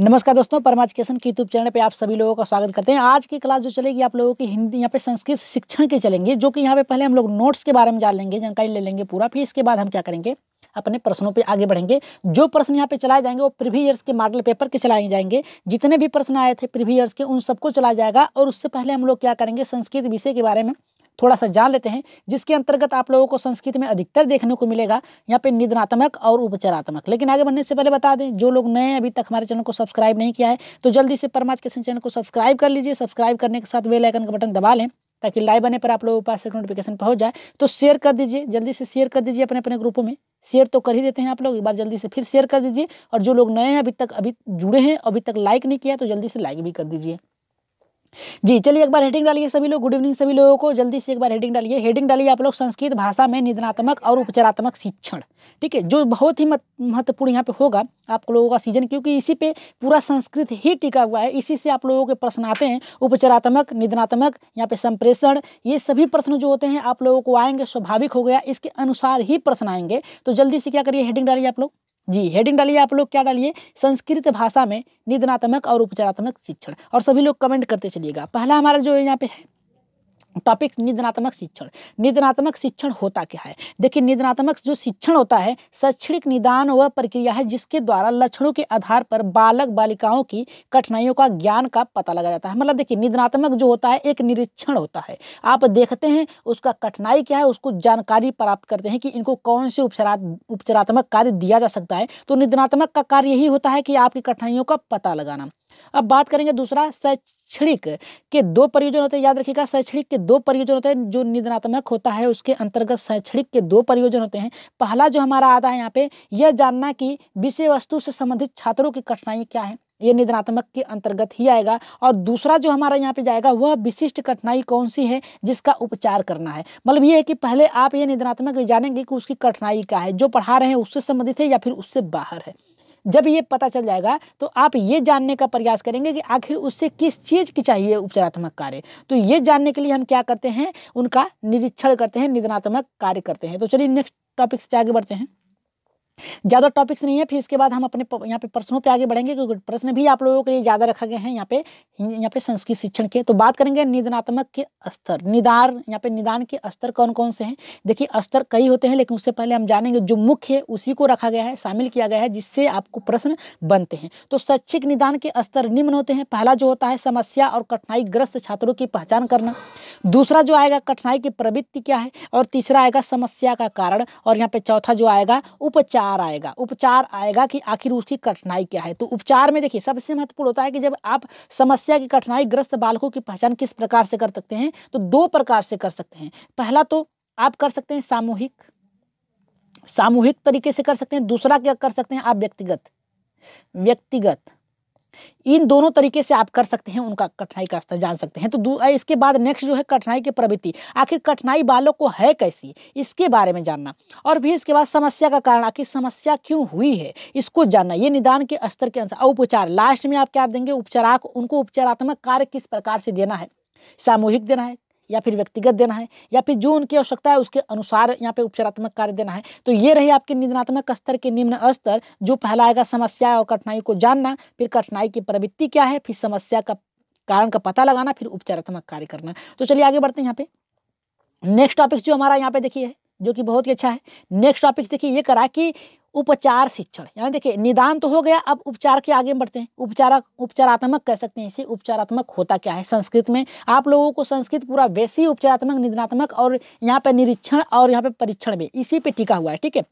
नमस्कार दोस्तों परमा एजुकेशन के यूट्यूब चैनल पे आप सभी लोगों का स्वागत करते हैं आज की क्लास जो चलेगी आप लोगों की हिंदी यहाँ पे संस्कृत शिक्षण के चलेंगे जो कि यहाँ पे पहले हम लोग नोट्स के बारे में जान लेंगे जानकारी ले लेंगे पूरा फिर इसके बाद हम क्या करेंगे अपने प्रश्नों पे आगे बढ़ेंगे जो प्रश्न यहाँ पे चलाए जाएंगे वो प्रीवी ईयर्स के मॉडल पेपर के चलाए जाएंगे जितने भी प्रश्न आए थे प्रीवी ईयर्स के उन सबको चलाया जाएगा और उससे पहले हम लोग क्या करेंगे संस्कृत विषय के बारे में थोड़ा सा जान लेते हैं जिसके अंतर्गत आप लोगों को संस्कृत में अधिकतर देखने को मिलेगा यहाँ पे निधनात्मक और उपचारात्मक लेकिन आगे बढ़ने से पहले बता दें जो लोग नए अभी तक हमारे चैनल को सब्सक्राइब नहीं किया है तो जल्दी से परमाज के चैनल को सब्सक्राइब कर लीजिए सब्सक्राइब करने के साथ बेल आइकन का बटन दबा लें ताकि लाइव आने पर आप लोगों के पास एक नोटिफिकेशन पहुंच जाए तो शेयर कर दीजिए जल्दी से शेयर कर दीजिए अपने अपने ग्रुपों में शेयर तो कर ही देते हैं आप लोग एक बार जल्दी से फिर शेयर कर दीजिए और जो लोग नए हैं अभी तक अभी जुड़े हैं अभी तक लाइक नहीं किया तो जल्दी से लाइक भी कर दीजिए जी चलिए एक बार हेडिंग डालिए सभी लोग गुड इवनिंग सभी लोगों को जल्दी से एक बार हेडिंग डालिए हेडिंग डालिए आप लोग संस्कृत भाषा में निधनात्मक और उपचारात्मक शिक्षण ठीक है जो बहुत ही महत्वपूर्ण यहाँ पे होगा आप लोगों का सीजन क्योंकि इसी पे पूरा संस्कृत ही टिका हुआ है इसी से आप लोगों के प्रश्न आते हैं उपचारात्मक निधनात्मक यहाँ पे संप्रेषण ये सभी प्रश्न जो होते हैं आप लोगों को आएंगे स्वाभाविक हो गया इसके अनुसार ही प्रश्न आएंगे तो जल्दी से क्या करिए हेडिंग डालिए आप लोग जी हेडिंग डालिए आप लोग क्या डालिए संस्कृत भाषा में निधनात्मक और उपचारात्मक शिक्षण और सभी लोग कमेंट करते चलिएगा पहला हमारा जो यहाँ पे है टॉपिक निधनात्मक शिक्षण निधनात्मक शिक्षण होता क्या है देखिए निधनात्मक जो शिक्षण होता है शैक्षणिक निदान वह प्रक्रिया है जिसके द्वारा लक्षणों के आधार पर बालक बालिकाओं की कठिनाइयों का ज्ञान का पता लगा जाता है मतलब देखिए निधनात्मक जो होता है एक निरीक्षण होता है आप देखते हैं उसका कठिनाई क्या है उसको जानकारी प्राप्त करते हैं कि इनको कौन से उपचारा उपचारात्मक कार्य दिया जा सकता है तो निधनात्मक का कार्य यही होता है कि आपकी कठिनाइयों का पता लगाना अब बात करेंगे दूसरा शैक्षणिक के दो परियोजन होते हैं याद रखिएगा शैक्षणिक के दो परियोजन होते हैं जो निधनात्मक होता है उसके अंतर्गत शैक्षणिक के दो परियोजन होते हैं पहला जो हमारा आता है यहाँ पे यह जानना कि विषय वस्तु से संबंधित छात्रों की कठिनाई क्या है ये निधनात्मक के अंतर्गत ही आएगा और दूसरा जो हमारा यहाँ पे जाएगा वह विशिष्ट कठिनाई कौन सी है जिसका उपचार करना है मतलब ये है कि पहले आप ये निधनात्मक जानेंगे कि उसकी कठिनाई क्या है जो पढ़ा रहे हैं उससे संबंधित है या फिर उससे बाहर है जब ये पता चल जाएगा तो आप ये जानने का प्रयास करेंगे कि आखिर उससे किस चीज़ की चाहिए उपचारात्मक कार्य तो ये जानने के लिए हम क्या करते हैं उनका निरीक्षण करते हैं निधनात्मक कार्य करते हैं तो चलिए नेक्स्ट टॉपिक्स पे आगे बढ़ते हैं ज़्यादा टॉपिक्स नहीं है फिर इसके बाद हम अपने यहाँ पे प्रश्नों पे आगे बढ़ेंगे क्योंकि प्रश्न भी आप लोगों के लिए ज़्यादा रखा गया है यहाँ पे यहाँ पे संस्कृत शिक्षण के तो बात करेंगे निदनात्मक के स्तर निदान यहाँ पे निदान के स्तर कौन कौन से हैं देखिए स्तर कई होते हैं लेकिन उससे पहले हम जानेंगे जो मुख्य है उसी को रखा गया है शामिल किया गया है जिससे आपको प्रश्न बनते हैं तो शैक्षिक निदान के स्तर निम्न होते हैं पहला जो होता है समस्या और कठिनाई ग्रस्त छात्रों की पहचान करना दूसरा जो आएगा कठिनाई की प्रवृत्ति क्या है और तीसरा आएगा समस्या का कारण और यहाँ पे चौथा जो आएगा उपचार उपचार आएगा उपचार आएगा कि आखिर उसकी कठिनाई क्या है तो उपचार में देखिए सबसे महत्वपूर्ण होता है कि जब आप समस्या की कठिनाई ग्रस्त बालकों की पहचान किस प्रकार से कर सकते हैं तो दो प्रकार से कर सकते हैं पहला तो आप कर सकते हैं सामूहिक सामूहिक तरीके से कर सकते हैं दूसरा क्या कर सकते हैं आप व्यक्तिगत व्यक्तिगत इन दोनों तरीके से आप कर सकते हैं उनका कठिनाई का स्तर जान सकते हैं तो इसके बाद नेक्स्ट जो है कठिनाई की प्रवृत्ति आखिर कठिनाई बालों को है कैसी इसके बारे में जानना और भी इसके बाद समस्या का कारण आखिर समस्या क्यों हुई है इसको जानना ये निदान के स्तर के अनुसार उपचार लास्ट में आप क्या देंगे उपचाराक उनको उपचारात्मक कार्य किस प्रकार से देना है सामूहिक देना है या फिर व्यक्तिगत देना है या फिर जो उनकी आवश्यकता है उसके अनुसार यहाँ पे उपचारात्मक कार्य देना है तो ये रही आपके निंदनात्मक स्तर के निम्न स्तर जो पहला आएगा समस्या और कठिनाई को जानना फिर कठिनाई की प्रवृत्ति क्या है फिर समस्या का कारण का पता लगाना फिर उपचारात्मक कार्य करना तो चलिए आगे बढ़ते हैं यहाँ पे नेक्स्ट टॉपिक जो हमारा यहाँ पे देखिए जो कि बहुत ही अच्छा है नेक्स्ट टॉपिक देखिए ये करा कि उपचार शिक्षण यानी देखिए निदान तो हो गया अब उपचार के आगे बढ़ते हैं उपचार उपचारात्मक कह सकते हैं इसे उपचारात्मक होता क्या है संस्कृत में आप लोगों को संस्कृत पूरा वैसे ही उपचारात्मक निदानात्मक और यहाँ पर निरीक्षण और यहाँ पे परीक्षण में इसी पर टिका हुआ है ठीक है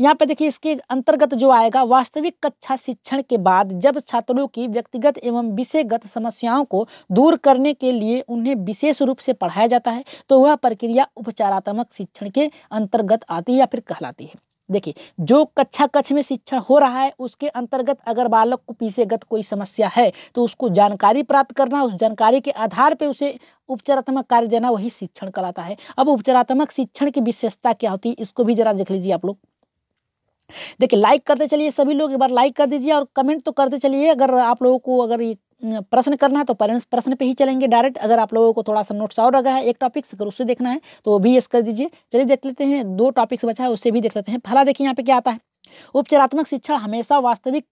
यहाँ पे देखिए इसके अंतर्गत जो आएगा वास्तविक कक्षा शिक्षण के बाद जब छात्रों की व्यक्तिगत एवं विषयगत समस्याओं को दूर करने के लिए उन्हें विशेष रूप से पढ़ाया जाता है तो वह प्रक्रिया उपचारात्मक शिक्षण के अंतर्गत आती है या फिर कहलाती है देखिए जो कक्षा कक्ष में शिक्षण हो रहा है उसके अंतर्गत अगर बालक को पीछेगत कोई समस्या है तो उसको जानकारी प्राप्त करना उस जानकारी के आधार पर उसे उपचारात्मक कार्य देना वही शिक्षण कहलाता है अब उपचारात्मक शिक्षण की विशेषता क्या होती है इसको भी जरा देख लीजिए आप लोग देखिए लाइक करते चलिए सभी लोग एक बार लाइक कर दीजिए और कमेंट तो करते चलिए अगर आप लोगों को अगर ये प्रश्न करना है तो प्रश्न पे ही चलेंगे डायरेक्ट अगर आप लोगों को थोड़ा सा नोट्स और लगा है एक टॉपिक्स अगर उससे देखना है तो वो भी यस कर दीजिए चलिए देख लेते हैं दो टॉपिक्स बचा है उससे भी देख लेते हैं फला देखिए यहाँ पे क्या आता है उपचारात्मक शिक्षा हमेशा वास्तविक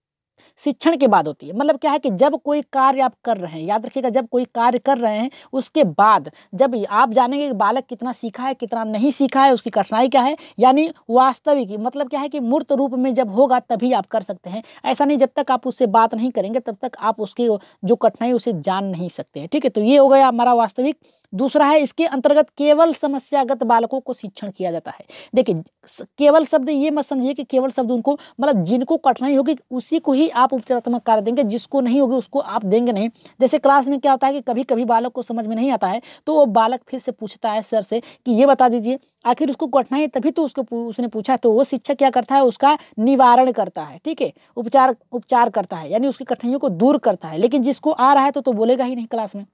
शिक्षण के बाद होती है मतलब क्या है कि जब कोई कार्य आप कर रहे हैं याद रखिएगा जब कोई कार्य कर रहे हैं उसके बाद जब आप जानेंगे कि बालक कितना सीखा है कितना नहीं सीखा है उसकी कठिनाई क्या है यानी वास्तविक मतलब क्या है कि मूर्त रूप में जब होगा तभी आप कर सकते हैं ऐसा नहीं जब तक आप उससे बात नहीं करेंगे तब तक आप उसकी जो कठिनाई उसे जान नहीं सकते हैं ठीक है तो ये हो गया हमारा वास्तविक दूसरा है इसके अंतर्गत केवल समस्यागत बालकों को शिक्षण किया जाता है देखिए केवल शब्द ये मत समझिए कि केवल शब्द उनको मतलब जिनको कठिनाई होगी उसी को ही ही आप उपचारात्मक कार्य देंगे जिसको नहीं होगी उसको आप देंगे नहीं जैसे क्लास में क्या होता है कि कभी कभी बालक को समझ में नहीं आता है तो वो बालक फिर से पूछता है सर से कि ये बता दीजिए आखिर उसको कठिनाई तभी तो उसको उसने पूछा तो वो शिक्षक क्या करता है उसका निवारण करता है ठीक है उपचार उपचार करता है यानी उसकी कठिनाइयों को दूर करता है लेकिन जिसको आ रहा है तो तो बोलेगा ही नहीं क्लास में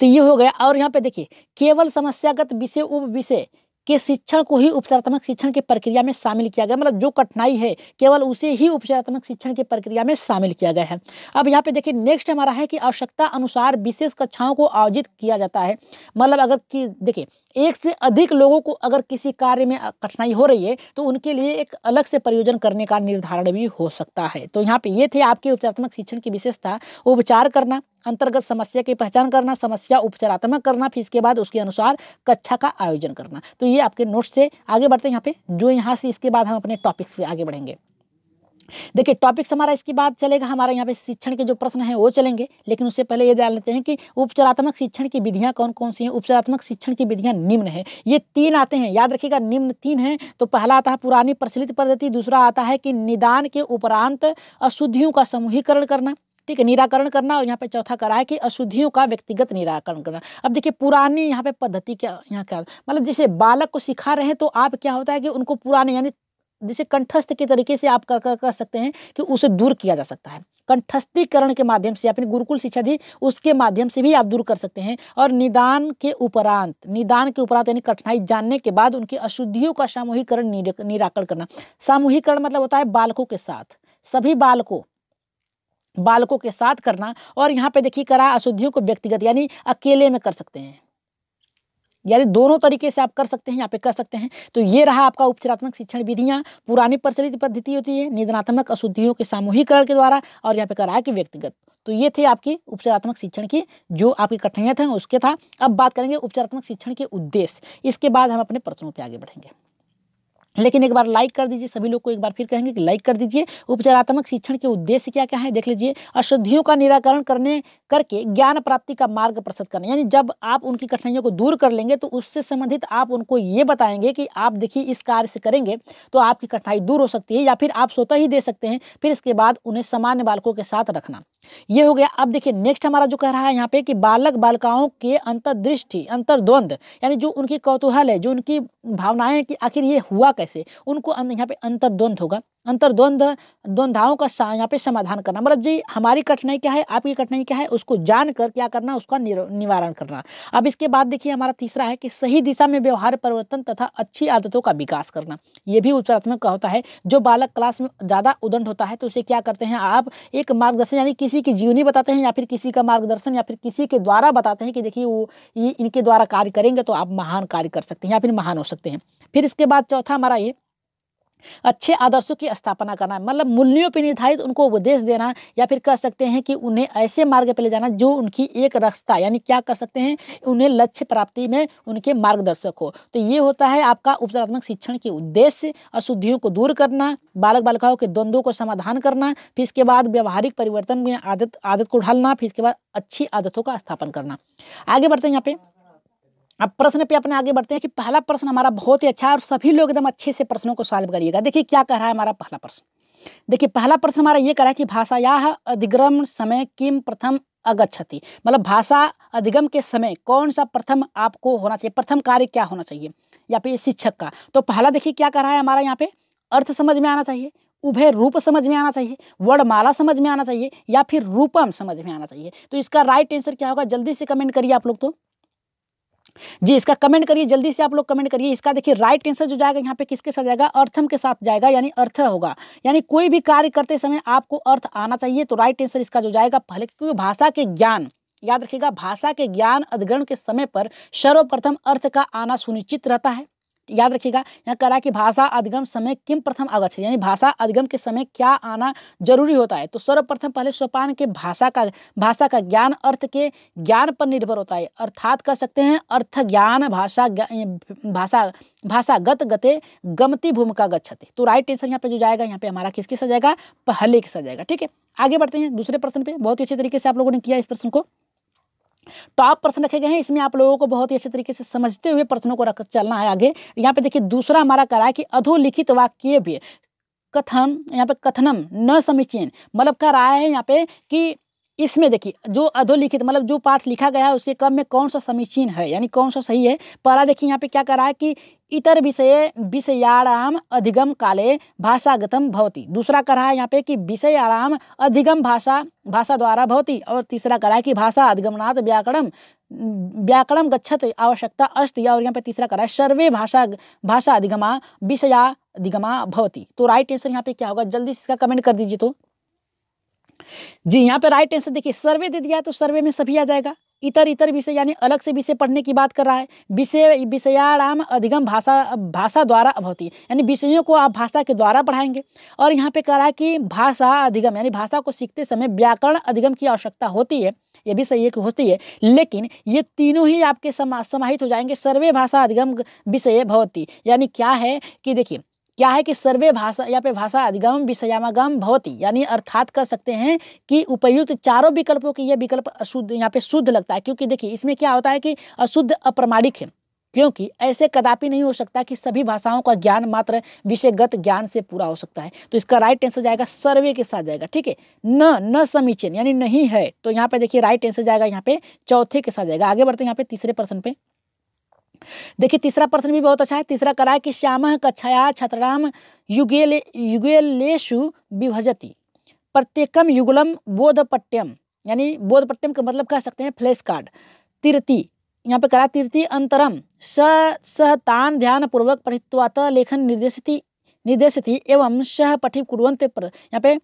तो ये हो गया और यहाँ पे देखिए केवल समस्यागत विषय उप विषय के शिक्षण को ही उपचारात्मक शिक्षण की प्रक्रिया में शामिल किया गया मतलब जो कठिनाई है केवल उसे ही उपचारात्मक शिक्षण की प्रक्रिया में शामिल किया गया है अब यहाँ पे देखिए नेक्स्ट हमारा है कि आवश्यकता अनुसार विशेष कक्षाओं को आयोजित किया जाता है मतलब अगर कि देखिए एक से अधिक लोगों को अगर किसी कार्य में कठिनाई हो रही है तो उनके लिए एक अलग से प्रयोजन करने का निर्धारण भी हो सकता है तो यहाँ पे ये थे आपके उपचारात्मक शिक्षण की विशेषता उपचार करना अंतर्गत समस्या की पहचान करना समस्या उपचारात्मक करना फिर इसके बाद उसके अनुसार कक्षा का आयोजन करना तो ये आपके नोट्स से आगे बढ़ते हैं यहाँ पे जो यहाँ से इसके बाद हम अपने टॉपिक्स पर आगे बढ़ेंगे देखिए टॉपिक्स हमारा इसके बाद चलेगा हमारे यहाँ पे शिक्षण के जो प्रश्न हैं वो चलेंगे लेकिन उससे पहले ये जान लेते हैं कि उपचारात्मक शिक्षण की विधियाँ कौन कौन सी हैं उपचारात्मक शिक्षण की विधियाँ निम्न है ये तीन आते हैं याद रखिएगा निम्न तीन हैं तो पहला आता है पुरानी प्रचलित पद्धति दूसरा आता है कि निदान के उपरांत अशुद्धियों का समूहीकरण करना ठीक है निराकरण करना और यहाँ पे चौथा करा है कि अशुद्धियों का व्यक्तिगत निराकरण करना अब देखिए पुरानी यहाँ पे पद्धति क्या यहाँ क्या मतलब जैसे बालक को सिखा रहे हैं तो आप क्या होता है कि उनको पुराने यानी जिसे कंठस्थ के तरीके से आप कर, कर, कर सकते हैं कि उसे दूर किया जा सकता है कंठस्थीकरण के माध्यम से अपनी गुरुकुल शिक्षा दी उसके माध्यम से भी आप दूर कर सकते हैं और निदान के उपरांत निदान के उपरांत यानी कठिनाई जानने के बाद उनकी अशुद्धियों का सामूहिकरण निराकरण करना सामूहिकरण मतलब होता है बालकों के साथ सभी बालकों बालकों के साथ करना और यहाँ पे देखिए करा अशुद्धियों को व्यक्तिगत यानी अकेले में कर सकते हैं यानी दोनों तरीके से आप कर सकते हैं यहाँ पे कर सकते हैं तो ये रहा आपका उपचारात्मक शिक्षण विधियाँ पुरानी प्रचलित पद्धति होती है निधनात्मक अशुद्धियों के सामूहिकरण के द्वारा और यहाँ पे कर रहा है कि व्यक्तिगत तो ये थे आपकी उपचारात्मक शिक्षण की जो आपकी कठिनाइयाँ थे उसके था अब बात करेंगे उपचारात्मक शिक्षण के उद्देश्य इसके बाद हम अपने प्रश्नों पर आगे बढ़ेंगे लेकिन एक बार लाइक कर दीजिए सभी लोग को एक बार फिर कहेंगे कि लाइक कर दीजिए उपचारात्मक शिक्षण के उद्देश्य क्या क्या है देख लीजिए अशुद्धियों का निराकरण करने करके ज्ञान प्राप्ति का मार्ग प्रस्तुत करना यानी जब आप उनकी कठिनाइयों को दूर कर लेंगे तो उससे संबंधित आप उनको ये बताएंगे कि आप देखिए इस कार्य से करेंगे तो आपकी कठिनाई दूर हो सकती है या फिर आप स्वतः ही दे सकते हैं फिर इसके बाद उन्हें सामान्य बालकों के साथ रखना ये हो गया अब देखिए नेक्स्ट हमारा जो कह रहा है यहाँ पे कि बालक बालिकाओं के अंतर्दृष्टि अंतर्द्वंद यानी जो उनकी कौतूहल है जो उनकी भावनाएं कि आखिर ये हुआ कैसे उनको यहाँ पे अंतर्द्वंद होगा अंतर्द्वंद द्वंद्वाओं का यहाँ पे समाधान करना मतलब जी हमारी कठिनाई क्या है आपकी कठिनाई क्या है उसको जान कर क्या करना उसका निवारण करना अब इसके बाद देखिए हमारा तीसरा है कि सही दिशा में व्यवहार परिवर्तन तथा अच्छी आदतों का विकास करना ये भी उत्तरात्मक का होता है जो बालक क्लास में ज़्यादा उदंड होता है तो उसे क्या करते हैं आप एक मार्गदर्शन यानी किसी की जीवनी बताते हैं या फिर किसी का मार्गदर्शन या फिर किसी के द्वारा बताते हैं कि देखिए वो इनके द्वारा कार्य करेंगे तो आप महान कार्य कर सकते हैं या फिर महान हो सकते हैं फिर इसके बाद चौथा हमारा ये अच्छे आदर्शों की स्थापना करना है मतलब मूल्यों पर निर्धारित उनको उपदेश देना या फिर कह सकते हैं कि उन्हें ऐसे मार्ग पर ले जाना जो उनकी एक रास्ता यानी क्या कर सकते हैं उन्हें लक्ष्य प्राप्ति में उनके मार्गदर्शक हो तो ये होता है आपका उपचारात्मक शिक्षण के उद्देश्य अशुद्धियों को दूर करना बालक बालिकाओं के द्वंद्वों को समाधान करना फिर इसके बाद व्यवहारिक परिवर्तन में आदत आदत को ढालना फिर इसके बाद अच्छी आदतों का स्थापन करना आगे बढ़ते हैं यहाँ पे अब प्रश्न पे अपने आगे बढ़ते हैं कि पहला प्रश्न हमारा बहुत ही अच्छा है और सभी लोग एकदम अच्छे से प्रश्नों को सॉल्व करिएगा देखिए क्या कह रहा है हमारा पहला प्रश्न देखिए पहला प्रश्न हमारा ये कह रहा है कि भाषाया अधिग्रम समय किम प्रथम अगछति मतलब भाषा अधिगम के समय कौन सा प्रथम आपको होना चाहिए प्रथम कार्य क्या होना चाहिए या फिर शिक्षक का तो पहला देखिए क्या कर रहा है हमारा यहाँ पे अर्थ समझ में आना चाहिए उभय रूप समझ में आना चाहिए वर्णमाला समझ में आना चाहिए या फिर रूपम समझ में आना चाहिए तो इसका राइट आंसर क्या होगा जल्दी से कमेंट करिए आप लोग तो जी इसका कमेंट करिए जल्दी से आप लोग कमेंट करिए इसका देखिए राइट आंसर जो जाएगा यहाँ पे किसके साथ जाएगा अर्थम के साथ जाएगा यानी अर्थ होगा यानी कोई भी कार्य करते समय आपको अर्थ आना चाहिए तो राइट आंसर इसका जो जाएगा पहले क्योंकि भाषा के ज्ञान याद रखिएगा भाषा के ज्ञान अधिग्रहण के समय पर सर्वप्रथम अर्थ का आना सुनिश्चित रहता है याद रखिएगा यहाँ करा कि भाषा अधिगम समय किम प्रथम है यानी भाषा अधिगम के समय क्या आना जरूरी होता है तो सर्वप्रथम पहले सोपान के भाषा का भाषा का ज्ञान अर्थ के ज्ञान पर निर्भर होता है अर्थात कह सकते हैं अर्थ ज्ञान भाषा भाषा भाषा गत गते गमती भूमिका गच्छते तो राइट आंसर यहाँ पे जो जाएगा यहाँ पे हमारा किसके सजाएगा पहले के सजाएगा ठीक है आगे बढ़ते हैं दूसरे प्रश्न पे बहुत ही अच्छे तरीके से आप लोगों ने किया इस प्रश्न को टॉप प्रश्न रखे गए हैं इसमें आप लोगों को बहुत ही अच्छे तरीके से समझते हुए प्रश्नों को रख चलना है आगे यहाँ पे देखिए दूसरा हमारा करा है कि अधोलिखित वाक्य भी कथन यहाँ पे कथनम न समीचीन मतलब कह रहा है यहाँ पे कि इसमें देखिए जो अधोलिखित मतलब जो पाठ लिखा गया है उसके कम में कौन सा समीचीन है यानी कौन सा सही है पहला देखिए यहाँ पे क्या रहा है कि इतर विषय विषयाणाम अधिगम काले भाषागतम भवती दूसरा रहा है यहाँ पे कि विषयाणाम अधिगम भाषा भाषा द्वारा भवती और तीसरा रहा है कि भाषा अधिगमनाथ व्याकरण व्याकरण गच्छत आवश्यकता या और यहाँ पे तीसरा करा है सर्वे भाषा भाषा अधिगमा विषया अधिगमा भवती तो राइट आंसर यहाँ पे क्या होगा जल्दी इसका कमेंट कर दीजिए तो जी यहाँ पे राइट आंसर देखिए सर्वे दे दिया तो सर्वे में सभी आ जाएगा इतर इतर विषय यानी अलग से विषय पढ़ने की बात कर रहा है विषय विषयाराम अधिगम भाषा भाषा द्वारा अभवती है यानी विषयों को आप भाषा के द्वारा पढ़ाएंगे और यहाँ पे कह रहा है कि भाषा अधिगम यानी भाषा को सीखते समय व्याकरण अधिगम की आवश्यकता होती है ये भी सही होती है लेकिन ये तीनों ही आपके समा समाहित हो जाएंगे सर्वे भाषा अधिगम विषय भवती यानी क्या है कि देखिए क्या है कि सर्वे भाषा या पे भाषा अधिगम विषयामागम भवती यानी अर्थात कह सकते हैं कि उपयुक्त चारों विकल्पों के ये विकल्प अशुद्ध यहाँ पे शुद्ध लगता है क्योंकि देखिए इसमें क्या होता है कि अशुद्ध अप्रमाणिक है क्योंकि ऐसे कदापि नहीं हो सकता कि सभी भाषाओं का ज्ञान मात्र विषयगत ज्ञान से पूरा हो सकता है तो इसका राइट आंसर जाएगा सर्वे के साथ जाएगा ठीक है न न समीचीन यानी नहीं है तो यहाँ पे देखिए राइट आंसर जाएगा यहाँ पे चौथे के साथ जाएगा आगे बढ़ते हैं यहाँ पे तीसरे पर्सन पे देखिए तीसरा प्रश्न भी बहुत अच्छा है तीसरा करा है कि श्याम कक्षाया छतराम युगेल युगेलेशु विभजती प्रत्येकम युगलम बोधपट्यम यानी बोधपट्यम का मतलब कह सकते हैं फ्लैश कार्ड तिरती यहाँ पे करा तीर्थी अंतरम स सहतान ध्यान पूर्वक पठित्वात लेखन निर्देशती निर्देशती एवं सह पठि कुरंत पर यहाँ पे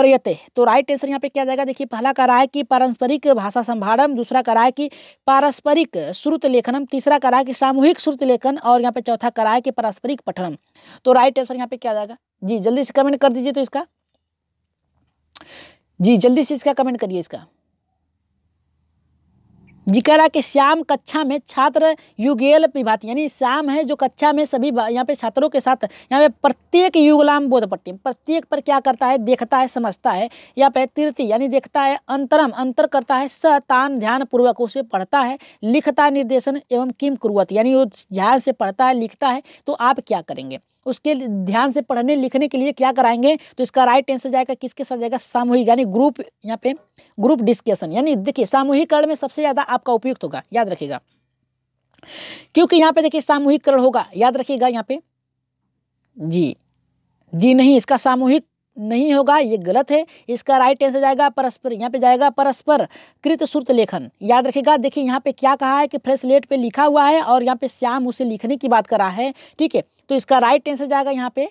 प्रयते तो राइट आंसर यहाँ पे क्या जाएगा देखिए पहला कह रहा है कि पारस्परिक भाषा संभारम दूसरा कह रहा है कि पारस्परिक श्रुत लेखनम तीसरा कह रहा है कि सामूहिक श्रुत लेखन और यहाँ पे चौथा कह रहा है कि पारस्परिक पठनम तो राइट आंसर यहाँ पे क्या जाएगा जी जल्दी से कमेंट कर दीजिए तो इसका जी जल्दी से इसका कमेंट करिए इसका जिकरा के श्याम कक्षा में छात्र युगेल पिभाति यानी श्याम है जो कक्षा में सभी यहाँ पे छात्रों के साथ यहाँ पे प्रत्येक युगलाम बोधपट्टी प्रत्येक पर क्या करता है देखता है समझता है यहाँ पे तीर्थी यानी देखता है अंतरम अंतर करता है सतान ध्यान पूर्वक उसे पढ़ता है लिखता निर्देशन एवं किम कुरुवत यानी वो ध्यान से पढ़ता है लिखता है तो आप क्या करेंगे उसके ध्यान से पढ़ने लिखने के लिए क्या कराएंगे तो इसका राइट आंसर जाएगा किसके साथ जाएगा सामूहिक यानी ग्रुप यहाँ पे ग्रुप डिस्कशन यानी देखिए सामूहिकरण में सबसे ज़्यादा आपका उपयुक्त होगा याद रखिएगा क्योंकि यहाँ पे देखिए सामूहिकरण होगा याद रखिएगा यहाँ पे जी जी नहीं इसका सामूहिक नहीं होगा ये गलत है इसका राइट आंसर जाएगा परस्पर यहाँ पे जाएगा परस्पर कृत सूत्र लेखन याद रखिएगा देखिए यहाँ पे क्या कहा है कि फ्रेश लेट पे लिखा हुआ है और यहाँ पे श्याम उसे लिखने की बात कर रहा है ठीक है तो इसका राइट आंसर जाएगा यहाँ पे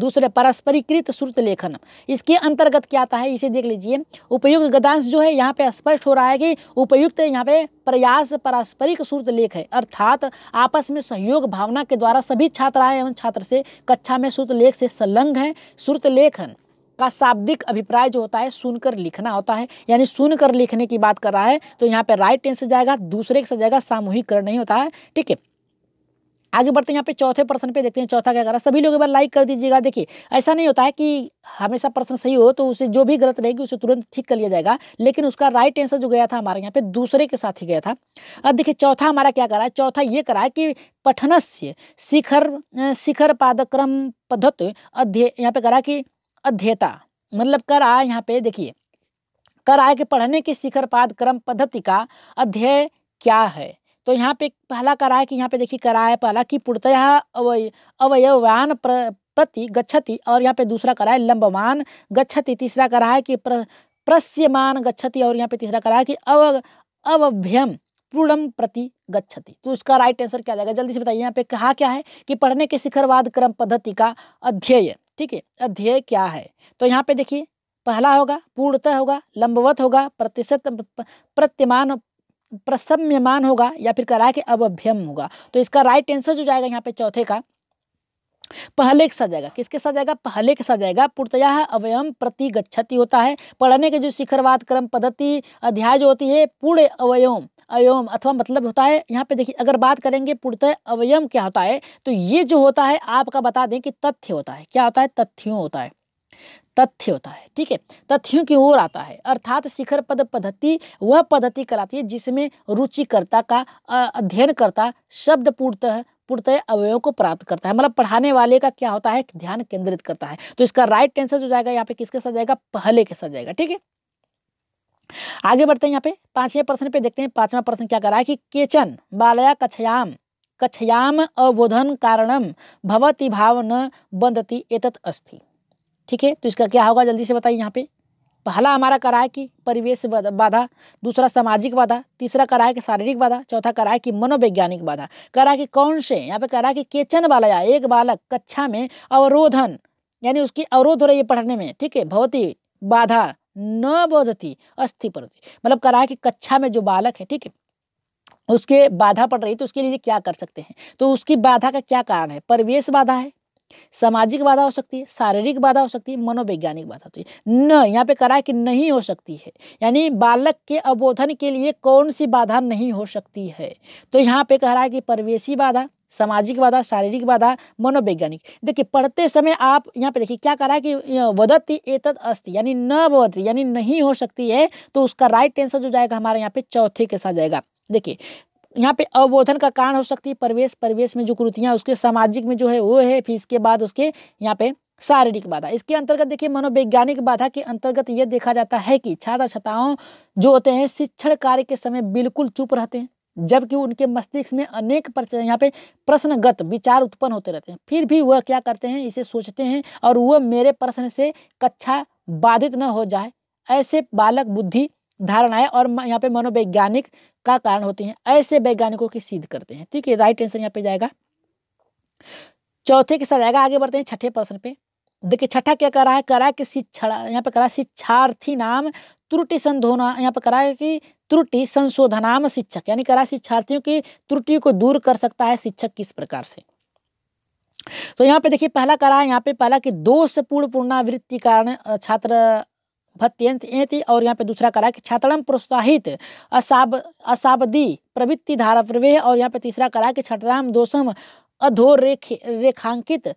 दूसरे परस्परीकृत श्रुत लेखन इसके अंतर्गत क्या आता है इसे देख लीजिए उपयुक्त गदांश जो है यहाँ पे स्पष्ट हो रहा है कि उपयुक्त यहाँ पे प्रयास पारस्परिक श्रुत लेख है अर्थात आपस में सहयोग भावना के द्वारा सभी छात्राएं एवं छात्र से कक्षा में श्रुत लेख से संलग्न है श्रुत लेखन का शाब्दिक अभिप्राय जो होता है सुनकर लिखना होता है यानी सुनकर लिखने की बात कर रहा है तो यहाँ पे राइट आंसर जाएगा दूसरे के जाएगा सामूहिकरण नहीं होता है ठीक है आगे बढ़ते हैं यहाँ पे चौथे प्रश्न पे देखते हैं चौथा क्या कर रहा है सभी लोग एक बार लाइक कर दीजिएगा देखिए ऐसा नहीं होता है कि हमेशा प्रश्न सही हो तो उसे जो भी गलत रहेगी उसे तुरंत ठीक कर लिया जाएगा लेकिन उसका राइट आंसर जो गया था हमारे यहाँ पे दूसरे के साथ ही गया था अब देखिए चौथा हमारा क्या करा है चौथा ये करा है कि पठनस्य शिखर शिखर पादक्रम पद्धत अध्यय यहाँ पे करा कि अध्ययता मतलब कर आ यहाँ पे देखिए कर आ कि पढ़ने की शिखर पाद क्रम पद्धति का अध्यय क्या है तो यहाँ पे पहला करा है कि यहाँ पे देखिए करा है पहला कि पूर्णतः अवय अवयवान प्र प्रति गच्छति और यहाँ पे दूसरा करा है लंबवान गच्छति तीसरा करा है कि प्र, प्रस्यमान गच्छति और यहाँ पे तीसरा करा है कि अव अवभ्यम पूर्णम प्रति गच्छति तो उसका राइट आंसर क्या जाएगा जल्दी से बताइए यहाँ पे कहा क्या है कि पढ़ने के शिखरवाद क्रम पद्धति का अध्यय ठीक है अध्यय क्या है तो यहाँ पे देखिए पहला होगा पूर्णतः होगा लंबवत होगा प्रतिशत प्रत्यमान प्रसम्यमान होगा या फिर कह रहा है कि अभ्यम होगा तो इसका राइट आंसर जो जाएगा यहाँ पे चौथे का पहले के साथ जाएगा किसके साथ जाएगा पहले के साथ जाएगा पूर्तया अवयम प्रति गच्छति होता है पढ़ने के जो शिखरवाद क्रम पद्धति अध्याय जो होती है पूर्ण अवयम अयोम अथवा मतलब होता है यहाँ पे देखिए अगर बात करेंगे पूर्णतः अवयम क्या होता है तो ये जो होता है आपका बता दें कि तथ्य होता है क्या होता है तथ्यों होता है तथ्य होता है ठीक है तथ्यों की ओर आता है अर्थात शिखर पद पद्धति वह पद्धति कराती है जिसमें रुचिकर्ता का अध्ययनकर्ता शब्द पूर्णतः पूर्णतः अवयव को प्राप्त करता है मतलब पढ़ाने वाले का क्या होता है ध्यान केंद्रित करता है तो इसका राइट आंसर जो जाएगा यहाँ पे किसके साथ जाएगा पहले के साथ जाएगा ठीक है आगे बढ़ते हैं यहाँ पे पांचवे प्रश्न पे देखते हैं पांचवा प्रश्न क्या कर रहा है कि केचन बालया कछयाम कछयाम अवबोधन कारणम भवती भाव न बंदती एतत अस्थि ठीक है तो इसका क्या होगा जल्दी से बताइए यहाँ पे पहला हमारा करा है कि परिवेश बाधा दूसरा सामाजिक बाधा तीसरा करा है कि शारीरिक बाधा चौथा करा है कि मनोवैज्ञानिक बाधा करा कि कौन से यहाँ पे करा कि केचन बालया एक बालक कक्षा में अवरोधन यानी उसकी अवरोध हो रही है पढ़ने में ठीक है भौतिक बाधा न बोधती अस्थि पर मतलब करा कि कक्षा में जो बालक है ठीक है उसके बाधा पड़ रही है तो उसके लिए क्या कर सकते हैं तो उसकी बाधा का क्या कारण है परिवेश बाधा है सामाजिक बाधा हो सकती है शारीरिक बाधा हो सकती है मनोवैज्ञानिक बाधा होती है न यहाँ पे करा है कि नहीं हो सकती है यानी बालक के अबोधन के लिए कौन सी बाधा नहीं हो सकती है तो यहाँ पे कह रहा है कि परवेशी बाधा सामाजिक बाधा शारीरिक बाधा मनोवैज्ञानिक देखिए पढ़ते समय आप यहाँ पे देखिए क्या करा है कि वदती एतद अस्ति यानी न वदती यानी नहीं हो सकती है तो उसका राइट आंसर जो जाएगा हमारे यहाँ पे चौथे के साथ जाएगा देखिए यहाँ पे अवबोधन का कारण हो सकती है परवेश परवेश में जो कृतियाँ उसके सामाजिक में जो है वो है फिर इसके बाद उसके यहाँ पे शारीरिक बाधा इसके अंतर्गत देखिए मनोवैज्ञानिक बाधा के अंतर्गत ये देखा जाता है कि छात्र छात्राओं जो होते हैं शिक्षण कार्य के समय बिल्कुल चुप रहते हैं जबकि उनके मस्तिष्क में अनेक यहाँ पे प्रश्नगत विचार उत्पन्न होते रहते हैं फिर भी वह क्या करते हैं इसे सोचते हैं और वह मेरे प्रश्न से कक्षा बाधित न हो जाए ऐसे बालक बुद्धि धारणाएं और यहाँ पे मनोवैज्ञानिक का कारण होते हैं ऐसे वैज्ञानिकों की सिद्ध करते हैं ठीक है राइट आंसर यहाँ पे जाएगा चौथे के साथ आएगा आगे बढ़ते हैं छठे प्रश्न पे देखिए छठा क्या करा है करा कि शिक्षा यहाँ पे करा शिक्षार्थी नाम त्रुटि संधोना यहाँ पे करा है कि त्रुटि संशोधनाम शिक्षक यानी करा शिक्षार्थियों की त्रुटि को दूर कर सकता है शिक्षक किस प्रकार से तो यहाँ पे देखिए पहला करा है यहाँ पे पहला कि दोष पूर्ण पूर्णावृत्ति कारण छात्र भत्यंत एति और यहाँ पे दूसरा करा कि छात्रम प्रोत्साहित असाब असाबदी प्रवृत्ति धारा प्रवेह और यहाँ पे तीसरा करा कि छात्राम दोषम अधो रेख रेखांकित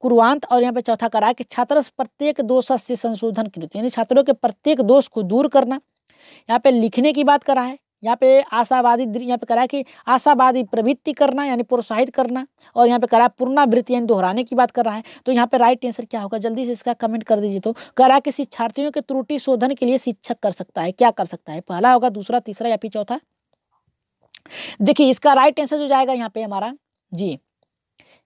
कुरवांत और यहाँ पे चौथा करा कि छात्र प्रत्येक दोष से संशोधन कृत यानी छात्रों के प्रत्येक दोष को दूर करना यहाँ पे लिखने की बात करा है यहाँ पे आशावादी यहाँ पे करा कि आशावादी प्रवृत्ति करना यानी प्रोत्साहित करना और यहाँ पे करा पुनरावृत्ति यानी दोहराने की बात कर रहा है तो यहाँ पे राइट आंसर क्या होगा जल्दी से इसका कमेंट कर दीजिए तो करा कि शिक्षार्थियों के त्रुटि शोधन के लिए शिक्षक कर सकता है क्या कर सकता है पहला होगा दूसरा तीसरा या फिर चौथा देखिए इसका राइट आंसर जो जाएगा यहाँ पे हमारा जी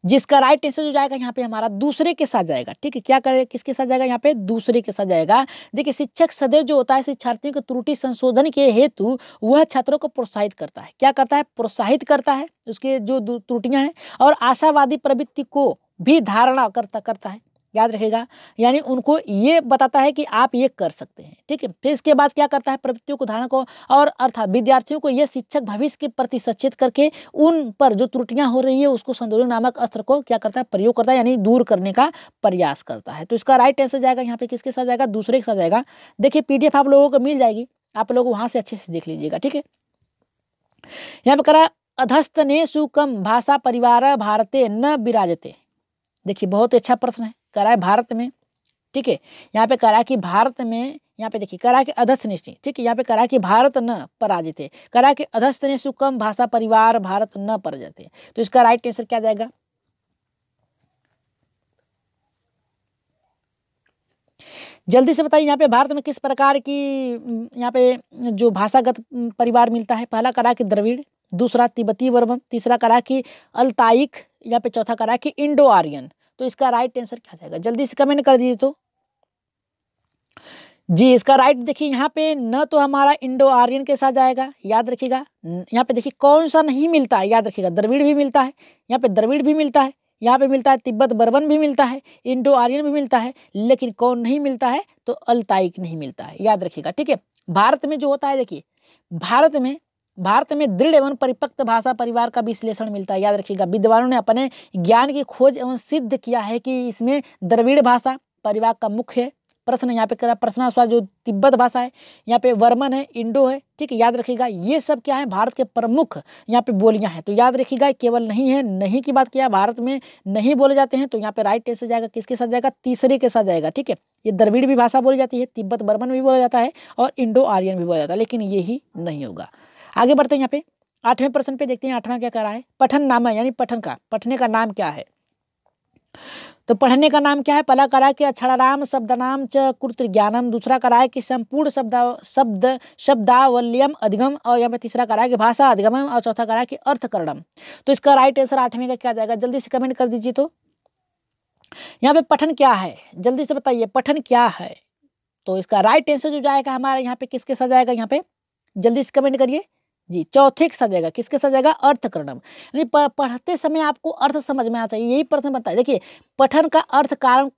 जिसका राइट आंसर जो जाएगा यहाँ पे हमारा दूसरे के साथ जाएगा ठीक है क्या करेगा किसके साथ जाएगा यहाँ पे दूसरे के साथ जाएगा देखिए शिक्षक सदैव जो होता है शिक्षार्थियों के त्रुटि संशोधन के हेतु वह छात्रों को प्रोत्साहित करता है क्या करता है प्रोत्साहित करता है उसके जो त्रुटियाँ हैं और आशावादी प्रवृत्ति को भी धारणा करता करता है याद रहेगा यानी उनको ये बताता है कि आप ये कर सकते हैं ठीक है फिर इसके बाद क्या करता है प्रवृत्तियों को धारण को और अर्थात विद्यार्थियों को यह शिक्षक भविष्य के प्रति सचेत करके उन पर जो त्रुटियां हो रही है उसको संदोलन नामक अस्त्र को क्या करता है प्रयोग करता है यानी दूर करने का प्रयास करता है तो इसका राइट आंसर जाएगा यहाँ पे किसके साथ जाएगा दूसरे के साथ जाएगा देखिए पीडीएफ आप लोगों को मिल जाएगी आप लोग वहां से अच्छे से देख लीजिएगा ठीक है यहाँ पे करा अधस्त ने सुकम भाषा परिवार भारते न विराजते देखिए बहुत अच्छा प्रश्न है करा है भारत में ठीक है यहाँ पे करा कि भारत में यहाँ पे देखिए करा के अधस्थ निश्चय ठीक है यहाँ पे करा कि भारत न पराजित है करा के अधस्थ ने सुकम भाषा परिवार भारत न पराजित है तो इसका राइट आंसर क्या जाएगा जल्दी से बताइए यहाँ पे भारत में किस प्रकार की यहाँ पे जो भाषागत परिवार मिलता है पहला करा कि द्रविड़ दूसरा तिब्बती वर्म तीसरा करा कि अल्ताइक यहाँ पे चौथा करा कि इंडो आर्यन तो इसका राइट आंसर क्या जाएगा जल्दी से कमेंट कर दीजिए तो जी इसका राइट देखिए यहाँ पे न तो हमारा इंडो आर्यन के साथ जाएगा याद रखिएगा यहाँ पे देखिए कौन सा नहीं मिलता है याद रखिएगा द्रविड़ भी मिलता है यहाँ पे द्रविड़ भी मिलता है यहाँ पे मिलता है तिब्बत बर्बन भी मिलता है इंडो आर्यन भी मिलता है लेकिन कौन नहीं मिलता है तो अलताइक नहीं मिलता है याद रखिएगा ठीक है भारत में जो होता है देखिए भारत में भारत में दृढ़ एवं परिपक्व भाषा परिवार का विश्लेषण मिलता है याद रखिएगा विद्वानों ने अपने ज्ञान की खोज एवं सिद्ध किया है कि इसमें द्रविड़ भाषा परिवार का मुख्य प्रश्न यहाँ पे करा प्रश्न जो तिब्बत भाषा है यहाँ पे वर्मन है इंडो है ठीक है याद रखिएगा ये सब क्या है भारत के प्रमुख यहाँ पे बोलियाँ हैं तो याद रखिएगा केवल नहीं है नहीं की बात किया भारत में नहीं बोले जाते हैं तो यहाँ पे राइट आंसर जाएगा किसके साथ जाएगा तीसरे के साथ जाएगा ठीक है ये द्रविड़ भी भाषा बोली जाती है तिब्बत वर्मन भी बोला जाता है और इंडो आर्यन भी बोला जाता है लेकिन यही नहीं होगा आगे बढ़ते हैं यहाँ पे आठवें प्रश्न पे देखते हैं आठवां क्या करा है पठन है यानी पठन का पठने का नाम क्या है तो पढ़ने का नाम क्या है पहला करा कि अक्षराम नाम च कृत ज्ञानम दूसरा है कि संपूर्ण शब्द शब्द शब्दावल्यम अधिगम और यहाँ पे तीसरा है कि भाषा अधिगम और चौथा है कि अर्थकरणम तो इसका राइट आंसर आठवें का क्या जाएगा जल्दी से कमेंट कर दीजिए तो यहाँ पे पठन क्या है जल्दी से बताइए पठन क्या है तो इसका राइट आंसर जो जाएगा हमारा यहाँ पे किसके साथ जाएगा यहाँ पे जल्दी से कमेंट करिए जी चौथे के साथ जाएगा किसके साथ जाएगा यानी पढ़ते समय आपको अर्थ समझ में आना चाहिए यही प्रश्न बनता है देखिए पठन का अर्थ कारण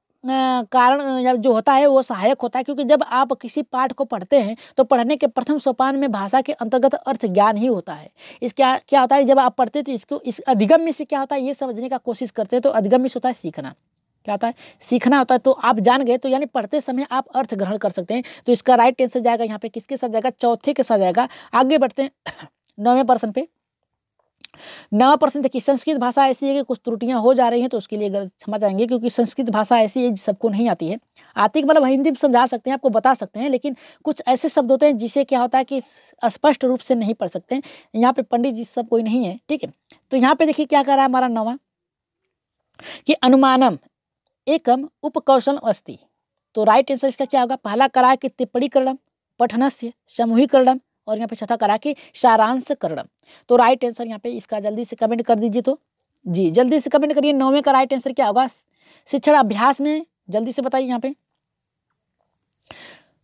कारण जो होता है वो सहायक होता है क्योंकि जब आप किसी पाठ को पढ़ते हैं तो पढ़ने के प्रथम सोपान में भाषा के अंतर्गत अर्थ ज्ञान ही होता है इसका क्या होता है जब आप पढ़ते हैं तो इसको इस अधिगम्य से क्या होता है ये समझने का कोशिश करते हैं तो अधिगम्य होता है सीखना क्या होता है सीखना होता है तो आप जान गए तो यानी पढ़ते समय आप अर्थ ग्रहण कर सकते हैं तो इसका राइट आंसर जाएगा यहाँ पे किसके साथ जाएगा चौथे के साथ जाएगा आगे बढ़ते हैं नौवे पर्सन पे नवा प्रश्न देखिए संस्कृत भाषा ऐसी है कि कुछ त्रुटियां हो जा रही हैं तो उसके लिए गलत क्षमा जाएंगे क्योंकि संस्कृत भाषा ऐसी है सबको नहीं आती है आती मतलब हिंदी में समझा सकते हैं आपको बता सकते हैं लेकिन कुछ ऐसे शब्द होते हैं जिसे क्या होता है कि स्पष्ट रूप से नहीं पढ़ सकते हैं यहाँ पे पंडित जी सब कोई नहीं है ठीक है तो यहाँ पे देखिए क्या कर रहा है हमारा नवा कि अनुमानम एकम उपकौशल अस्ति तो राइट आंसर इसका क्या होगा पहला करा कि टिप्पणीकरणम पठनस्य समूहीकरणम और यहाँ पे छठा करा कि करणम तो राइट आंसर यहाँ पे इसका जल्दी से कमेंट कर दीजिए तो जी जल्दी से कमेंट करिए नौवें का राइट आंसर क्या होगा शिक्षण अभ्यास में जल्दी से बताइए यहाँ पे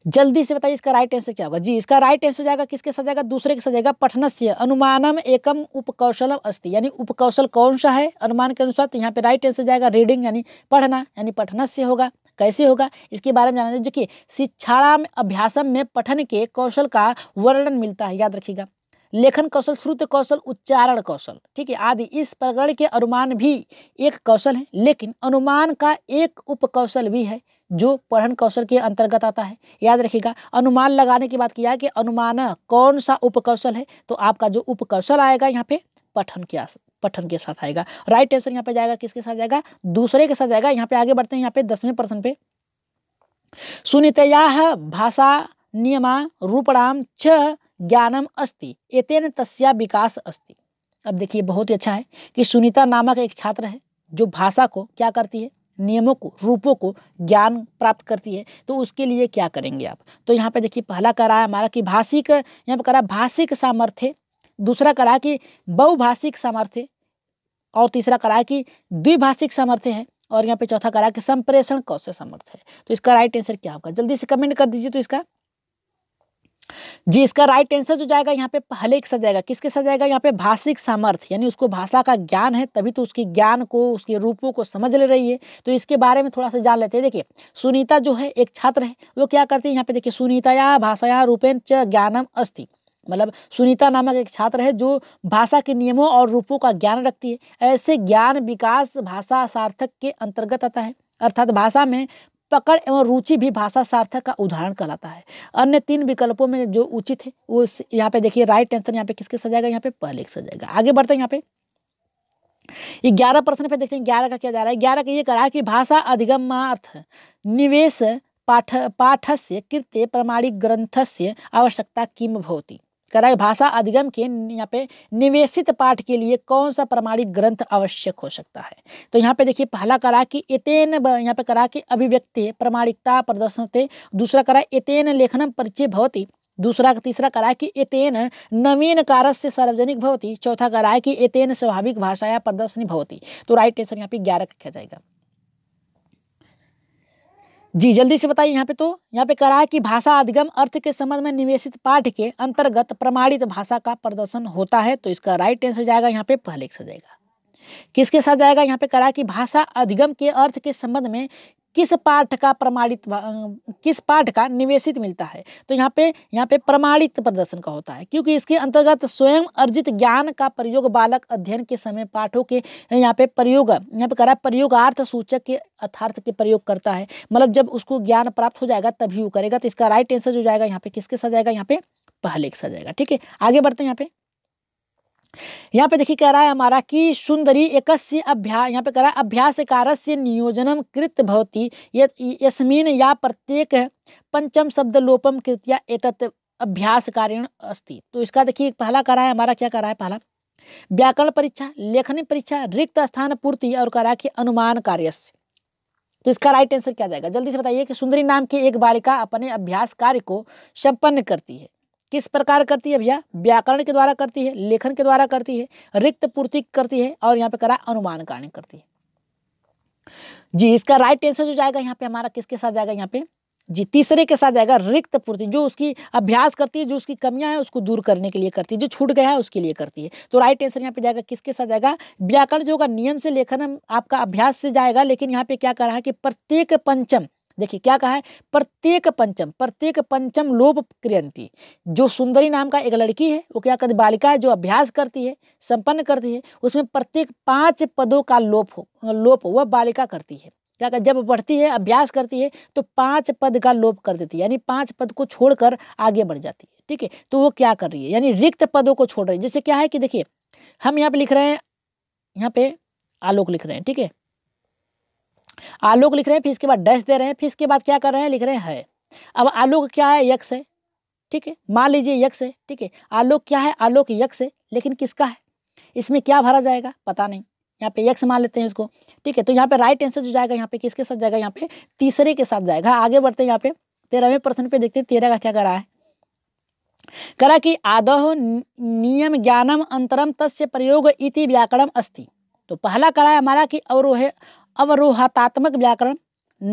जल्दी से बताइए इसका राइट आंसर क्या होगा जी इसका राइट आंसर जाएगा किसके साथ जाएगा दूसरे के साथ जाएगा पठनस्य अनुमानम एकम उपकौशलम अस्ति यानी उपकौशल कौन सा है अनुमान के अनुसार तो यहाँ पे राइट आंसर जाएगा रीडिंग यानी पढ़ना यानी पठनस्य होगा कैसे होगा इसके बारे में जाना जो कि शिक्षाणा में अभ्यासम में पठन के कौशल का वर्णन मिलता है याद रखिएगा लेखन कौशल श्रुत कौशल उच्चारण कौशल ठीक है आदि इस प्रकरण के अनुमान भी एक कौशल है लेकिन अनुमान का एक उपकौशल भी है जो पढ़न कौशल के अंतर्गत आता है याद रखिएगा अनुमान लगाने की बात किया है कि अनुमान कौन सा उपकौशल है तो आपका जो उपकौशल आएगा यहाँ पे पठन के पठन के साथ आएगा राइट आंसर यहाँ पे जाएगा किसके साथ जाएगा दूसरे के साथ जाएगा यहाँ पे आगे बढ़ते हैं यहाँ पे दसवें प्रश्न पे सुनितया भाषा नियमा रूपणाम छ ज्ञानम अस्ति एतेन तस्या विकास अस्ति अब देखिए बहुत ही अच्छा है कि सुनीता नामक एक छात्र है जो भाषा को क्या करती है नियमों को रूपों को ज्ञान प्राप्त करती है तो उसके लिए क्या करेंगे आप तो यहाँ पे देखिए पहला करा है हमारा कि भाषिक यहाँ पर करा भाषिक सामर्थ्य दूसरा करा कि बहुभाषिक सामर्थ्य और तीसरा करा है कि द्विभाषिक सामर्थ्य है और यहाँ पे चौथा करा है कि संप्रेषण कौशल सामर्थ्य है तो इसका राइट आंसर क्या होगा जल्दी से कमेंट कर दीजिए तो इसका जी इसका राइट आंसर जो जाएगा यहाँ पे पहले एक सजाएगा किसके सजाएगा यहाँ पे भाषिक सामर्थ्य यानी उसको भाषा का ज्ञान है तभी तो उसके ज्ञान को उसके रूपों को समझ ले रही है तो इसके बारे में थोड़ा सा जान लेते हैं देखिए सुनीता जो है एक छात्र है वो क्या करती है यहाँ पे देखिए सुनीता या भाषा या रूपेण च ज्ञानम अस्थि मतलब सुनीता नामक एक छात्र है जो भाषा के नियमों और रूपों का ज्ञान रखती है ऐसे ज्ञान विकास भाषा सार्थक के अंतर्गत आता है अर्थात भाषा में पकड़ एवं रुचि भी भाषा सार्थक का उदाहरण कहलाता है अन्य तीन विकल्पों में जो उचित है वो यहाँ पे देखिए राइट आंसर यहाँ पे किसके सजाएगा यहाँ पे पहले सजाएगा आगे बढ़ते हैं यहाँ पे ग्यारह प्रश्न पे देखते हैं ग्यारह का क्या जा रहा है ग्यारह का ये करा कि भाषा अधिगमार्थ निवेश पाठ पाठस्य कृत्य प्रमाणिक ग्रंथस्य आवश्यकता किम भवती कराए भाषा अधिगम के यहाँ पे निवेशित पाठ के लिए कौन सा प्रमाणिक ग्रंथ आवश्यक हो सकता है तो यहाँ पे देखिए पहला करा कि एतेन यहाँ पे करा कि अभिव्यक्ति प्रमाणिकता प्रदर्शन थे दूसरा करा एतेन लेखनम परिचय भवती दूसरा तीसरा कराए कि एतेन नवीन कारस से सार्वजनिक भवती चौथा कराए कि एतेन स्वाभाविक भाषाया प्रदर्शनी भवती तो राइट आंसर यहाँ पे ग्यारह रखा जाएगा जी जल्दी से बताइए यहाँ पे तो यहाँ पे करा है कि भाषा अधिगम अर्थ के संबंध में निवेशित पाठ के अंतर्गत प्रमाणित भाषा का प्रदर्शन होता है तो इसका राइट आंसर जाएगा यहाँ पे पहले से जाएगा किसके साथ जाएगा यहाँ पे करा कि भाषा अधिगम के अर्थ के संबंध में किस पाठ का प्रमाणित किस पाठ का निवेशित मिलता है तो यहाँ पे यहाँ पे प्रमाणित प्रदर्शन का होता है क्योंकि इसके अंतर्गत स्वयं अर्जित ज्ञान का प्रयोग बालक अध्ययन के समय पाठों के यहाँ पे प्रयोग यहाँ पे करा प्रयोगार्थ सूचक के अर्थार्थ के प्रयोग करता है मतलब जब उसको ज्ञान प्राप्त हो जाएगा तभी वो करेगा तो इसका राइट आंसर जो जाएगा यहाँ पे किसके साथ जाएगा यहाँ पे पहले के साथ जाएगा ठीक है आगे बढ़ते हैं यहाँ पे यहाँ पे देखिए कह रहा है हमारा कि सुंदरी एकस्य अभ्यास यहाँ पे कह रहा है अभ्यास कार से नियोजनम कृत भवती यस्मिन या प्रत्येक पंचम शब्द लोपम कृत्या एतत् अभ्यास कारण अस्ति तो इसका देखिए पहला कह रहा है हमारा क्या कह रहा है पहला व्याकरण परीक्षा लेखनी परीक्षा रिक्त स्थान पूर्ति और कह रहा है कि अनुमान कार्य तो इसका राइट आंसर क्या जाएगा जल्दी से बताइए कि सुंदरी नाम की एक बालिका अपने अभ्यास कार्य को संपन्न करती है किस प्रकार करती है भैया व्याकरण के द्वारा करती है लेखन के द्वारा करती है रिक्त पूर्ति करती है और यहाँ पे करा अनुमान कारण करती है जी इसका राइट आंसर जो जाएगा यहाँ पे हमारा किसके साथ जाएगा यहाँ पे जी तीसरे के साथ जाएगा रिक्त पूर्ति जो उसकी अभ्यास करती है जो उसकी कमियां है उसको दूर करने के लिए करती है जो छूट गया है उसके लिए करती है तो राइट आंसर यहाँ पे जाएगा किसके साथ जाएगा व्याकरण जो होगा नियम से लेखन आपका अभ्यास से जाएगा लेकिन यहाँ पे क्या कर रहा है कि प्रत्येक पंचम देखिए क्या कहा है प्रत्येक पंचम प्रत्येक पंचम लोप क्रियंती जो सुंदरी नाम का एक लड़की है वो क्या करती बालिका है जो अभ्यास करती है संपन्न करती है उसमें प्रत्येक पांच पदों का लोप हो लोप वह बालिका करती है क्या कर जब बढ़ती है अभ्यास करती है तो पांच पद का लोप कर देती है यानी पांच पद को छोड़कर आगे बढ़ जाती है ठीक है तो वो क्या कर रही है यानी रिक्त पदों को छोड़ रही है जैसे क्या है कि देखिए हम यहाँ पे लिख रहे हैं यहाँ पे आलोक लिख रहे हैं ठीक है आलोक लिख रहे हैं फिर इसके बाद डैश दे रहे हैं फिर इसके बाद क्या कर रहे हैं लिख रहे हैं है अब आलोक क्या है यक्ष है ठीक है मान लीजिए यक्ष है ठीक है आलोक क्या है आलोक यक्ष है लेकिन किसका है इसमें क्या भरा जाएगा पता नहीं यहाँ पे यक्ष मान लेते हैं इसको ठीक है तो यहाँ पे राइट आंसर जो जाएगा यहाँ पे किसके साथ जाएगा यहाँ पे तीसरे के साथ जाएगा आगे बढ़ते हैं यहाँ पे तेरहवें प्रश्न पे देखते हैं तेरह का क्या करा है करा कि आदो नियम ज्ञानम अंतरम तस्य प्रयोग इति व्याकरण अस्ति तो पहला करा है हमारा कि अवरोह अवरोहतात्मक व्याकरण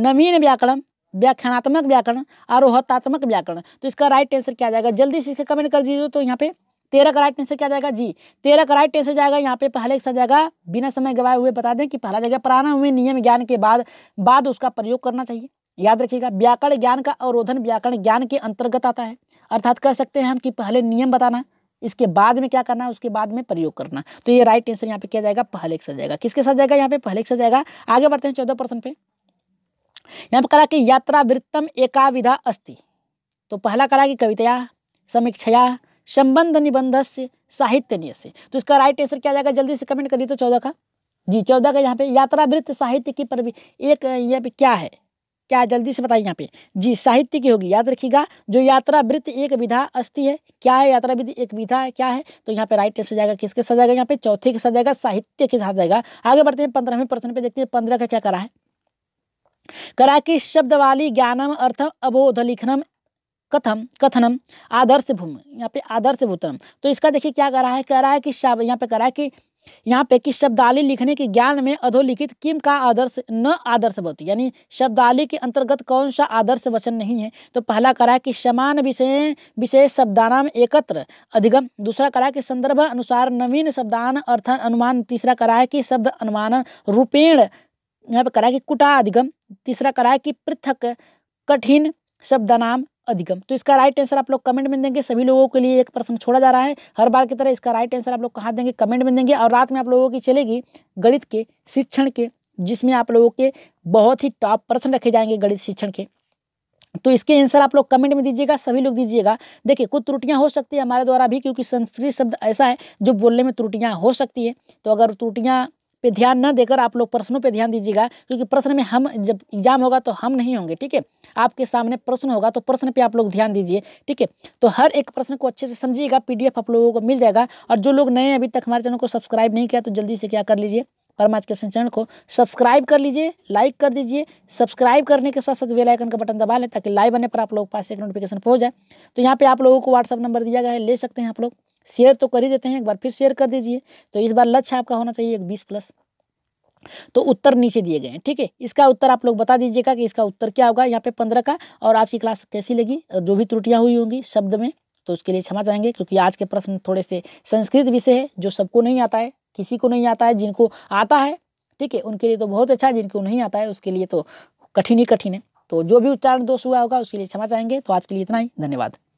नवीन व्याकरण व्याख्यानात्मक व्याकरण आरोहतात्मक व्याकरण तो इसका राइट आंसर क्या जाएगा जल्दी से इसका कमेंट कर दीजिए तो यहाँ पे तेरह का राइट आंसर क्या जाएगा जी तेरह का राइट आंसर जाएगा यहाँ पे पहले एक जाएगा बिना समय गवाए हुए बता दें कि पहला जगह पुराना हुए नियम ज्ञान के बाद बाद उसका प्रयोग करना चाहिए याद रखिएगा व्याकरण ज्ञान का अवरोधन व्याकरण ज्ञान के अंतर्गत आता है अर्थात कह सकते हैं हम कि पहले नियम बताना इसके बाद में क्या करना है उसके बाद में प्रयोग करना तो ये राइट आंसर यहाँ पे क्या जाएगा पहले से जाएगा किसके साथ जाएगा यहाँ पे पहले से जाएगा आगे बढ़ते हैं चौदह प्रश्न पे यहाँ पे करा कि यात्रा वृत्तम एकाविधा अस्ति तो पहला करा कि कविता समीक्षया संबंध निबंध से साहित्य नियस्य तो इसका राइट आंसर क्या जाएगा जल्दी से कमेंट करिए तो चौदह का जी चौदह का यहाँ पे यात्रा वृत्त साहित्य की पर भी एक यहाँ पे क्या है क्या जल्दी से बताइए यहाँ पे जी साहित्य की होगी याद रखिएगा जो यात्रा वृत्त एक विधा अस्थि है क्या है यात्रा वृत्त एक विधा है क्या है तो यहाँ पे राइट आंसर जाएगा किसके साथ जाएगा यहाँ पे चौथे के साथ जाएगा साहित्य के साथ जाएगा आगे बढ़ते हैं पंद्रहवें प्रश्न पे देखते हैं पंद्रह का क्या करा है करा कि वाली ज्ञानम अर्थम अबोध लिखनम कथम कथनम आदर्श भूमि यहाँ पे आदर्श भूतनम तो इसका देखिए क्या करा है कह रहा है कि यहाँ पे कह रहा है कि यहाँ पे कि शब्दाली लिखने के ज्ञान में अधोलिखित किम का आदर्श न बहुत यानी शब्दाली के अंतर्गत कौन सा आदर्श वचन नहीं है तो पहला करा कि समान विषय विशेष शब्दानाम एकत्र अधिगम दूसरा करा कि संदर्भ अनुसार नवीन शब्दान अर्थ अनुमान तीसरा करा है कि शब्द अनुमान रूपेण यहाँ पे करा कि कुटा अधिगम तीसरा करा कि पृथक कठिन शब्द नाम अधिगम तो इसका राइट आंसर आप लोग कमेंट में देंगे सभी लोगों के लिए एक प्रश्न छोड़ा जा रहा है हर बार की तरह इसका राइट आंसर आप लोग कहाँ देंगे कमेंट में देंगे और रात में आप लोगों की चलेगी गणित के शिक्षण के जिसमें आप लोगों के बहुत ही टॉप प्रश्न रखे जाएंगे गणित शिक्षण के तो इसके आंसर आप लोग कमेंट में दीजिएगा सभी लोग दीजिएगा देखिए कुछ त्रुटियां हो सकती है हमारे द्वारा भी क्योंकि संस्कृत शब्द ऐसा है जो बोलने में त्रुटियां हो सकती है तो अगर त्रुटियां पे ध्यान न देकर आप लोग प्रश्नों पे ध्यान दीजिएगा क्योंकि प्रश्न में हम जब एग्जाम होगा तो हम नहीं होंगे ठीक है आपके सामने प्रश्न होगा तो प्रश्न पे आप लोग ध्यान दीजिए ठीक है तो हर एक प्रश्न को अच्छे से समझिएगा पीडीएफ आप लोगों को मिल जाएगा और जो लोग नए अभी तक हमारे चैनल को सब्सक्राइब नहीं किया तो जल्दी से क्या कर लीजिए परमाज के चैनल को सब्सक्राइब कर लीजिए लाइक कर दीजिए सब्सक्राइब करने के साथ साथ वेलाइकन का बटन दबा लें ताकि लाइव आने पर आप लोग पास एक नोटिफिकेशन पहुंच जाए तो यहाँ पे आप लोगों को व्हाट्सअप नंबर दिया गया है ले सकते हैं आप लोग शेयर तो कर ही देते हैं एक बार फिर शेयर कर दीजिए तो इस बार लक्ष्य आपका होना चाहिए एक बीस प्लस तो उत्तर नीचे दिए गए हैं ठीक है इसका उत्तर आप लोग बता दीजिएगा कि इसका उत्तर क्या होगा यहाँ पे पंद्रह का और आज की क्लास कैसी लगी जो भी त्रुटियाँ हुई होंगी शब्द में तो उसके लिए क्षमा चाहेंगे क्योंकि आज के प्रश्न थोड़े से संस्कृत विषय है जो सबको नहीं आता है किसी को नहीं आता है जिनको आता है ठीक है उनके लिए तो बहुत अच्छा है जिनको नहीं आता है उसके लिए तो कठिन ही कठिन है तो जो भी उच्चारण दोष हुआ होगा उसके लिए क्षमा चाहेंगे तो आज के लिए इतना ही धन्यवाद